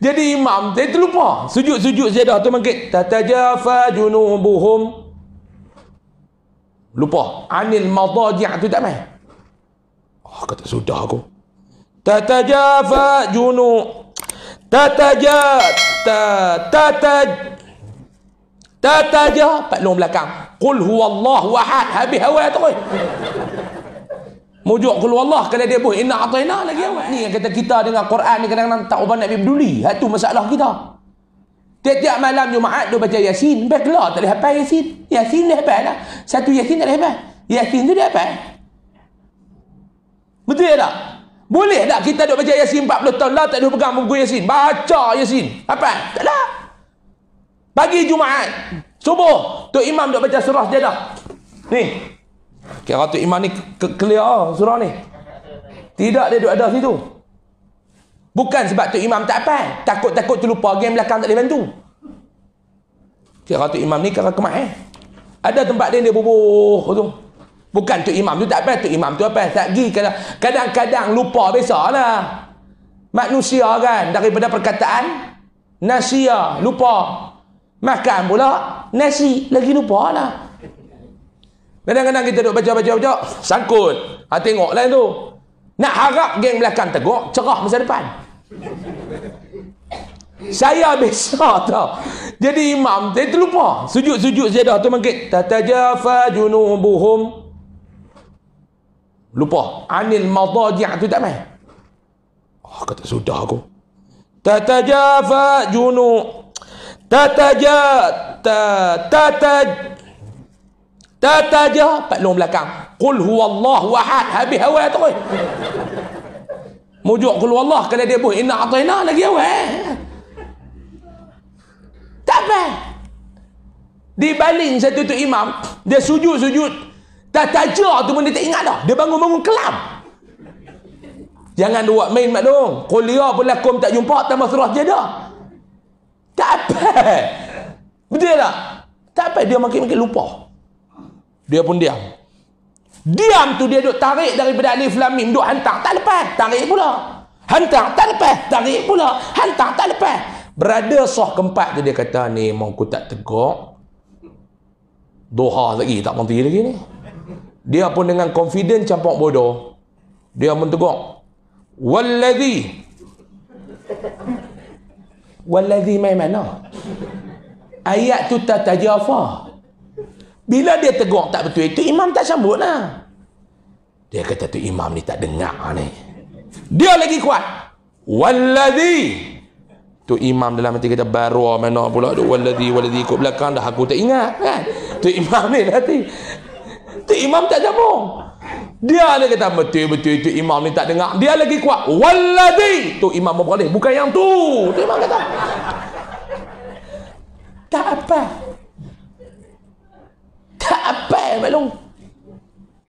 jadi imam dia terlupa sujud-sujud saya dah tu mangkit tatajafa junubuhum lupa anil madajih tu tak main oh, kata sudah aku tatajafa junu tataja tataj tataja pak long belakang qul huwallahu ahad habis awal terus Mujuk kul wallah kalau dia pun inna atayna lagi awak. Ni yang kata kita dengan Quran ni kadang-kadang tak ubah Nabi peduli. Hak tu masalah kita. Tiap-tiap malam Jumaat dia baca Yasin, baiklah tak leh hafal Yasin. Yasin dah hafal lah. Satu Yasin tak leh hafal. Yasin tu dia apa Betul ya tak? Boleh tak kita duk baca Yasin 40 tahun lah tak ada pegang buku Yasin. Baca Yasin. Apa? Tak ada. Pagi Jumaat. Subuh. Tok Imam duk baca surah jadah. Ni. Okay, tu Iman ni clear ah, surah ni. Tidak dia duduk ada situ. Bukan sebab tu imam tak apa. Takut-takut terlupa game belakang tak boleh bantu. Okay, Ratu Imam ni kakak kemah eh. Ada tempat dia, dia bubuh tu. Bukan tu imam tu tak apa. Tu imam tu apa. Tak pergi. Kadang-kadang lupa lah. Manusia kan. Daripada perkataan. Nasia. Lupa. Makan pula. Nasi. Lagi lupa lah. Kadang-kadang kita duk baca-baca-baca, sangkut. Ha, tengok lain tu. Nak harap geng belakang tegur, cerah masa depan. Saya biasa tau. Jadi imam, dia terlupa. Sujud-sujud saya dah tu mangkit. Tata jafa junubuhum. Lupa. Anil madaji' tu tak main. Oh, kata sudah aku. Tata jafa junub. Tata Tata je Pak Long belakang Qul huwallah wahad Habis awal tu Mujuk qul huwallah Kena dia buat Inna atayna lagi awal Tak apa Di baling satu tu imam Dia sujud-sujud Tata je tu pun dia tak ingat dah Dia bangun-bangun kelam Jangan buat main mak dong. Kulia ya pun lakum tak jumpa tambah surah dia dah. Tak apa. Betul tak? Tak apa dia makin-makin lupa. Dia pun diam. Diam tu dia duk tarik daripada Alif Lam Mim duk hantar tak lepas, tarik pula. Hantar tak lepas, tarik pula. Hantar tak lepas. Berada soh keempat tu dia kata ni mau aku tak tegak. Doha lagi tak mati lagi ni. Dia pun dengan confident campak bodoh. Dia mentegak. Wallazi Wallazi mai mana? Ayat tu tak tajafah. Bila dia tegur tak betul itu, imam tak sambut lah. Dia kata tu imam ni tak dengar ni. Dia lagi kuat. Walladhi. Tu imam dalam hati kata baru mana pula tu. Walladhi, walladhi ikut belakang dah aku tak ingat kan. Tu imam ni nanti. Lah tu imam tak sambung. Dia ni kata betul betul itu imam ni tak dengar. Dia lagi kuat. Walladhi. Tu imam berbalik. Bukan yang tu. Tu imam kata. Tak apa. melhor um